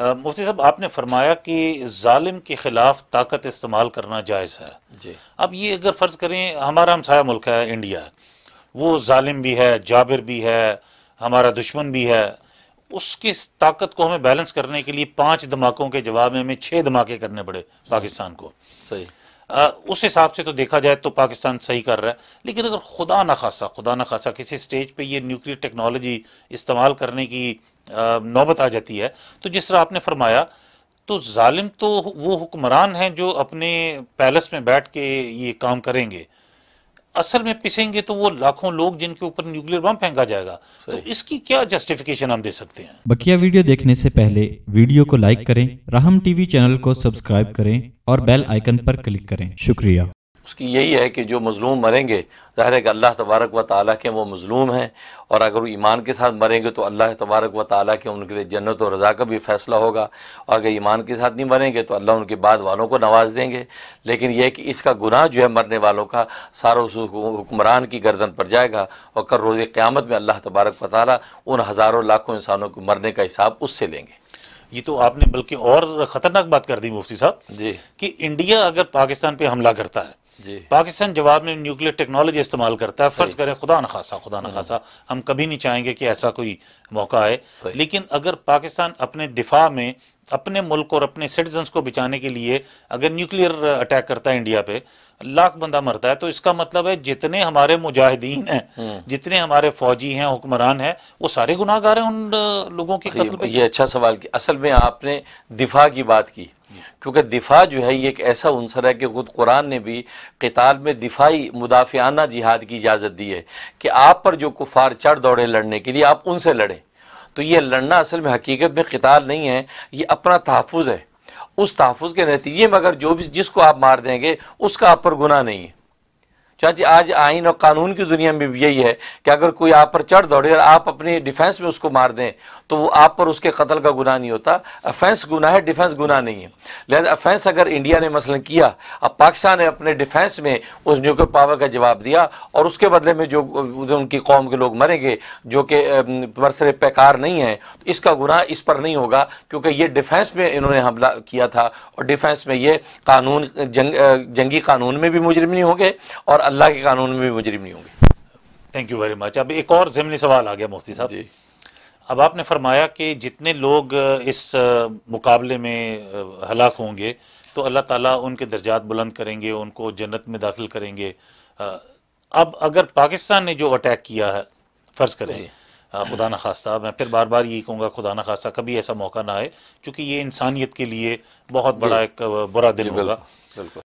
मुफ्ती साहब आपने फरमाया कि ालिम के ख़िलाफ़ ताकत इस्तेमाल करना जायज़ है जी अब ये अगर फ़र्ज़ करें हमारा हम हमसाया मुल्क है इंडिया वो ालिम भी है जाबिर भी है हमारा दुश्मन भी है उसकी ताकत को हमें बैलेंस करने के लिए पांच धमाकों के जवाब में हमें छः धमाके करने पड़े पाकिस्तान को सही आ, उस हिसाब से तो देखा जाए तो पाकिस्तान सही कर रहा है लेकिन अगर खुदा न खासा खुदा न खासा किसी स्टेज पे ये न्यूक्लियर टेक्नोलॉजी इस्तेमाल करने की नौबत आ जाती है तो जिस तरह आपने फरमाया तो जालिम तो वो हुक्मरान हैं जो अपने पैलेस में बैठ के ये काम करेंगे असल में पिसेंगे तो वो लाखों लोग जिनके ऊपर न्यूक्लियर बम फेंका जाएगा तो इसकी क्या जस्टिफिकेशन हम दे सकते हैं बकिया वीडियो देखने से पहले वीडियो को लाइक करें राहम टीवी चैनल को सब्सक्राइब करें और बेल आइकन पर क्लिक करें शुक्रिया उसकी यही है कि जो मज़लूम मरेंगे ज़ाहिर है कि अल्लाह तबारक व ताली के वो मज़लूम हैं और अगर वो ईमान के साथ मरेंगे तो अल्लाह तबारक व ताली के उनके लिए जन्नत और रज़ा का भी फ़ैसला होगा और अगर ईमान के साथ नहीं मरेंगे तो अल्लाह उनके बाद वालों को नवाज देंगे लेकिन यह कि इसका गुनाह जो है मरने वालों का सारा उस हुक्मरान की गर्दन पर जाएगा और कर रोज़ क़्यामत में अल्लाह तबारक व ताली उन हज़ारों लाखों इंसानों को मरने का हिसाब उससे लेंगे ये तो आपने बल्कि और ख़तरनाक बात कर दी मुफ्ती साहब जी कि इंडिया अगर पाकिस्तान पर हमला करता है पाकिस्तान जवाब में न्यूक्लियर टेक्नोलॉजी इस्तेमाल करता है फर्ज करें खुदा न खासा खुदा न हम्म। खासा हम कभी नहीं चाहेंगे कि ऐसा कोई मौका आए लेकिन अगर पाकिस्तान अपने दिफा में अपने मुल्क और अपने सिटीजन्स को बचाने के लिए अगर न्यूक्लियर अटैक करता है इंडिया पे लाख बंदा मरता है तो इसका मतलब है जितने हमारे मुजाहिदीन हैं हम्म। जितने हमारे फौजी हैं हुक्मरान हैं वो सारे गुनाहगार हैं उन लोगों के कत्ल पे ये अच्छा सवाल किया असल में आपने दिफा की बात की क्योंकि दिफा जो है ये एक ऐसा अनसर है कि खुद कुरान ने भी कितार में दिफाई मुदाफियाना जिहाद की इजाज़त दी है कि आप पर जो कुफार चढ़ दौड़े लड़ने के लिए आप उनसे लड़ें तो ये लड़ना असल में हकीकत में कताल नहीं है ये अपना तहफ़ है उस तहफ़ के नतीजे में अगर जो भी जिसको आप मार देंगे उसका आप पर गुना नहीं है चाची आज आइन और कानून की दुनिया में भी यही है कि अगर कोई आप पर चढ़ दौड़े और आप अपने डिफेंस में उसको मार दें तो वो आप पर उसके कत्ल का गुनाह नहीं होता अफेंस गुनाह है डिफेंस गुनाह नहीं है लिहाजा अफेंस अगर इंडिया ने मसलन किया अब पाकिस्तान ने अपने डिफेंस में उस न्यूक्लियर पावर का जवाब दिया और उसके बदले में जो उनकी कौम के लोग मरेंगे जो कि बरसरे पैकार नहीं है तो इसका गुनाह इस पर नहीं होगा क्योंकि ये डिफेंस में इन्होंने हमला किया था और डिफेंस में ये कानून जंग, जंगी कानून में भी मुजरिम नहीं होंगे और अल्लाह के कानून में भी मुजरिम नहीं होंगे थैंक यू वेरी मच अब एक और ज़मनी सवाल आ गया मुफ्ती साहब जी अब आपने फरमाया कि जितने लोग इस मुकाबले में हलाक होंगे तो अल्लाह ताला उनके दर्जात बुलंद करेंगे उनको जन्नत में दाखिल करेंगे अब अगर पाकिस्तान ने जो अटैक किया है फ़र्ज़ करें खुदा न खास्ता मैं फिर बार बार ये कहूँगा खुदा न खास्ता कभी ऐसा मौका ना आए क्योंकि ये इंसानियत के लिए बहुत बड़ा एक बुरा दिल होगा बिल्कुल